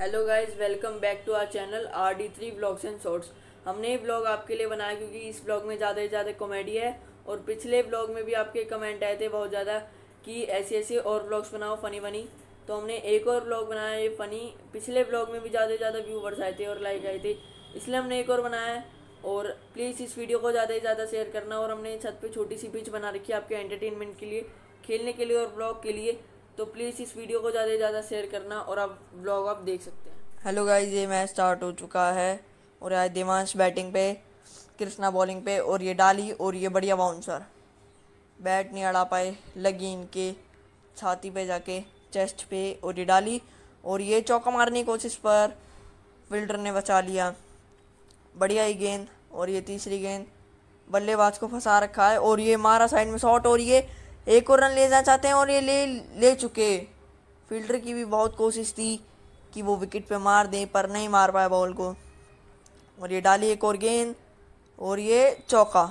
hello guys welcome back to our channel R D three blogs and shorts हमने ये blog आपके लिए बनाया क्योंकि इस ब्लॉग में ज़्यादा से ज़्यादा कॉमेडी है और पिछले ब्लॉग में भी आपके कमेंट आए थे बहुत ज़्यादा कि ऐसे ऐसे और ब्लॉग्स बनाओ फ़नी बनी तो हमने एक और ब्लॉग बनाया ये फ़नी पिछले ब्लॉग में भी ज़्यादा से ज़्यादा व्यूवर्स आए थे और लाइक आए थे इसलिए हमने एक और बनाया है और प्लीज़ इस वीडियो को ज़्यादा से ज़्यादा शेयर करना और हमने छत पर छोटी सी पिच बना रखी है आपके एंटरटेनमेंट के लिए खेलने के लिए और ब्लॉग के लिए तो प्लीज़ इस वीडियो को ज़्यादा से ज़्यादा शेयर करना और आप ब्लॉग आप देख सकते हैं हेलो गाइज ये मैच स्टार्ट हो चुका है और आज देवांश बैटिंग पे कृष्णा बॉलिंग पे और ये डाली और ये बढ़िया बाउंसर बैट नहीं अड़ा पाए लगी इनके छाती पे जाके चेस्ट पे और ये डाली और ये चौका मारने की कोशिश पर फील्डर ने बचा लिया बढ़िया ही गेंद और ये तीसरी गेंद बल्लेबाज को फंसा रखा है और ये मारा साइड में शॉट और ये एक और रन लेना चाहते हैं और ये ले ले चुके फील्डर की भी बहुत कोशिश थी कि वो विकेट पे मार दें पर नहीं मार पाए बॉल को और ये डाली एक और गेंद और ये चौका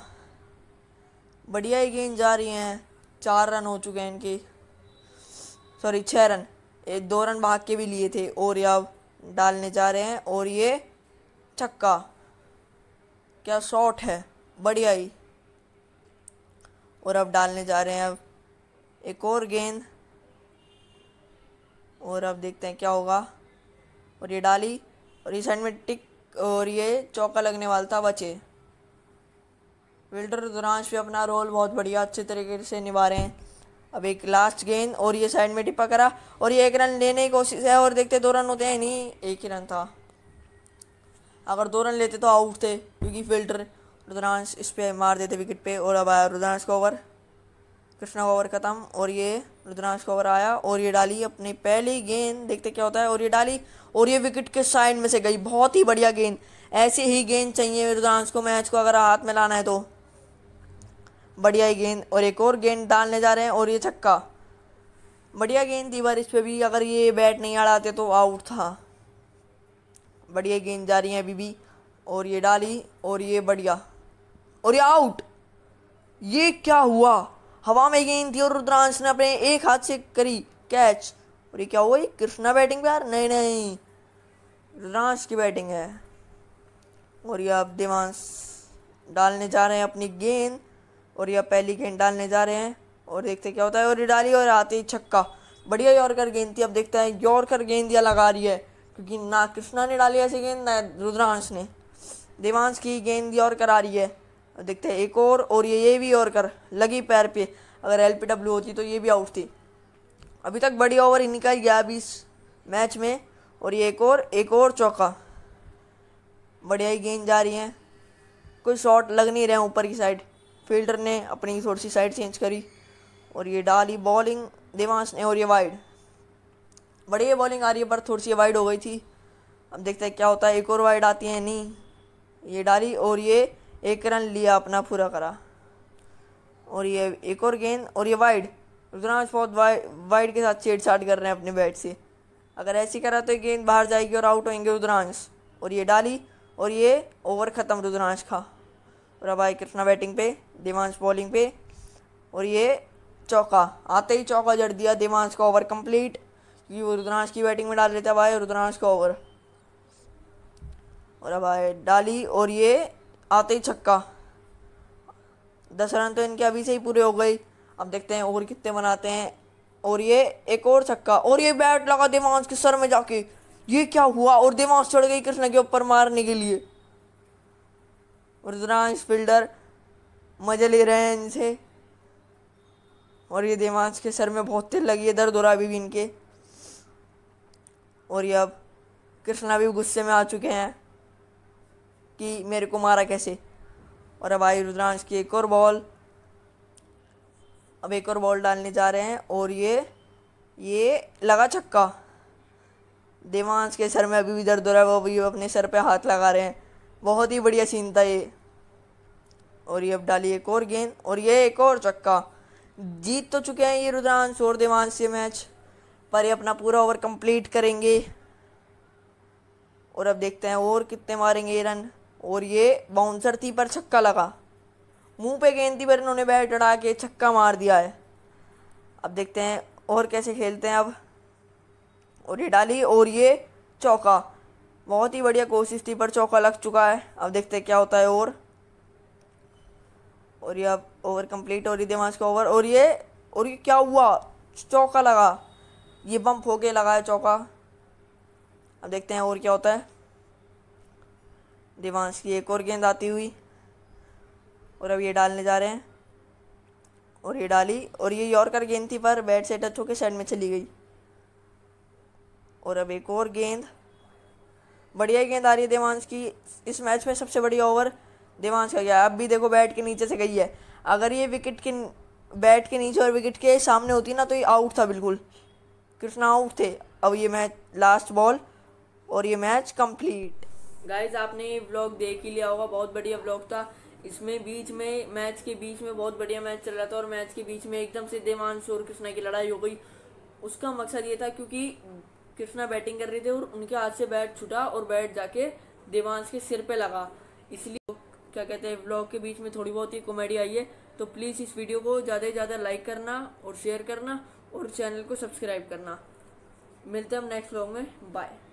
बढ़िया ही गेंद जा रही हैं चार रन हो चुके हैं इनके सॉरी छः रन एक दो रन भाग के भी लिए थे और ये अब डालने जा रहे हैं और ये छक्का क्या शॉट है बढ़िया ही और अब डालने जा रहे हैं अब एक और गेंद और अब देखते हैं क्या होगा और ये डाली और ये साइड में टिक और ये चौका लगने वाला था बचे विल्डर दुरांश भी अपना रोल बहुत बढ़िया अच्छे तरीके से निभा रहे हैं अब एक लास्ट गेंद और ये साइड में टिपा करा और ये एक रन लेने की कोशिश है और देखते दो रन होते हैं नहीं एक ही रन था अगर दो रन लेते तो आउट थे क्योंकि फिल्टर रुद्रांश इस पर मार देते विकेट पे और अब आया रुद्रांश को ओवर कृष्णा का ओवर ख़त्म और ये रुद्रांश का ओवर आया और ये डाली अपनी पहली गेंद देखते क्या होता है और ये डाली और ये विकेट के साइड में से गई बहुत ही बढ़िया गेंद ऐसे ही गेंद चाहिए रुद्रांश को मैच को अगर हाथ में लाना है तो बढ़िया ही गेंद और एक और गेंद डालने जा रहे हैं और ये छक्का बढ़िया गेंद थी बार इस पर भी अगर ये बैट नहीं अड़ाते तो आउट था बढ़िया गेंद जा रही है अभी भी और ये डाली और ये बढ़िया और ये आउट ये क्या हुआ हवा में गेंद थी और रुद्रांश ने अपने एक हाथ से करी कैच और ये क्या हुआ कृष्णा बैटिंग पे यार नहीं नहीं रुद्रांश की बैटिंग है और यह अब देवांश डालने जा रहे हैं अपनी गेंद और यह पहली गेंद डालने जा रहे हैं और देखते क्या होता है और ये डाली और आते ही छक्का बढ़िया यॉर्कर गेंद थी अब देखते हैं यॉर्कर गेंद या लगा रही है क्योंकि ना कृष्णा ने डाली ऐसी गेंद ना रुद्रांश ने देवांश की गेंद यॉर्कर आ रही है देखते हैं एक और और ये ये भी और कर लगी पैर पे अगर एल होती तो ये भी आउट थी अभी तक बड़ी ओवर इन्हीं का गया अभी इस मैच में और ये एक और एक और चौका बढ़िया ही गेंद जा रही है कोई शॉट लग नहीं रहे ऊपर की साइड फील्डर ने अपनी थोड़ी सी साइड चेंज करी और ये डाली बॉलिंग देवांश ने और ये वाइड बढ़िया बॉलिंग आ रही है पर थोड़ी सी वाइड हो गई थी अब देखते हैं क्या होता है एक और वाइड आती है नहीं ये डाली और ये एक रन लिया अपना पूरा करा और ये एक और गेंद और ये वाइड रुद्राज बहुत वाइड वाइड के साथ छेड़छाड़ कर रहे हैं अपने बैट से अगर ऐसी करा तो गेंद बाहर जाएगी और आउट होंगे रुद्रांश और ये डाली और ये ओवर ख़त्म रुद्रांश का और अब आई कृष्णा बैटिंग पे देवांश बॉलिंग पे और ये चौका आते ही चौका जड़ दिया देवांश का ओवर कंप्लीट क्योंकि वो रुद्रांश की बैटिंग में डाल लेता भाई रुद्रांश का ओवर और अब आए डाली और ये आते ही छक्का दस रन तो इनके अभी से ही पूरे हो गए अब देखते हैं और कितने बनाते हैं और ये एक और छक्का और ये बैट लगा देवांश के सर में जाके ये क्या हुआ और देवांश चढ़ गई कृष्ण के ऊपर मारने के लिए रुद्रांश फील्डर मजे ले रहे हैं इनसे और ये देवांश के सर में बहुत तेल लगी है दर्द हो रहा अभी भी इनके और ये अब कृष्णा भी गुस्से में आ चुके हैं कि मेरे को मारा कैसे और अब आई रुद्रांश की एक और बॉल अब एक और बॉल डालने जा रहे हैं और ये ये लगा छक्का देवांश के सर में अभी भी दर्द हो रहा है वो अभी अपने सर पे हाथ लगा रहे हैं बहुत ही बढ़िया सीन था ये और ये अब डाली एक और गेंद और ये एक और चक्का जीत तो चुके हैं ये रुद्रांश और देवांश से मैच पर ये अपना पूरा ओवर कंप्लीट करेंगे और अब देखते हैं और कितने मारेंगे ये रन और ये बाउंसर थी पर छक्का लगा मुंह पे गेंद थी पर इन्होंने बैट उड़ा के छक्का मार दिया है अब देखते हैं और कैसे खेलते हैं अब और ये डाली और ये चौका बहुत ही बढ़िया कोशिश थी पर चौका लग चुका है अब देखते हैं क्या होता है और और ये अब ओवर कंप्लीट हो रही दिमाज का ओवर और ये और ये क्या हुआ चौका लगा ये बम्प होके है चौका अब देखते हैं और क्या होता है देवांश की एक और गेंद आती हुई और अब ये डालने जा रहे हैं और ये डाली और ये यॉर्कर गेंद थी पर बैट से टच होकर साइड में चली गई और अब एक और गेंद बढ़िया गेंद आ रही है देवांश की इस मैच में सबसे बढ़िया ओवर देवांश का गया अब भी देखो बैट के नीचे से गई है अगर ये विकेट के बैट के नीचे और विकेट के सामने होती ना तो ये आउट था बिल्कुल कृष्णा आउट थे अब ये मैच लास्ट बॉल और ये मैच कंप्लीट गाइज आपने ये ब्लॉग देख ही लिया होगा बहुत बढ़िया ब्लॉग था इसमें बीच में मैच के बीच में बहुत बढ़िया मैच चल रहा था और मैच के बीच में एकदम से देवांश और कृष्णा की लड़ाई हो गई उसका मकसद ये था क्योंकि कृष्णा बैटिंग कर रहे थे और उनके हाथ से बैट छुटा और बैट जाके देवांश के सिर पे लगा इसलिए क्या कहते हैं ब्लॉग के बीच में थोड़ी बहुत ही कॉमेडी आई है तो प्लीज़ इस वीडियो को ज़्यादा से ज़्यादा लाइक करना और शेयर करना और चैनल को सब्सक्राइब करना मिलते हैं हम नेक्स्ट ब्लॉग में बाय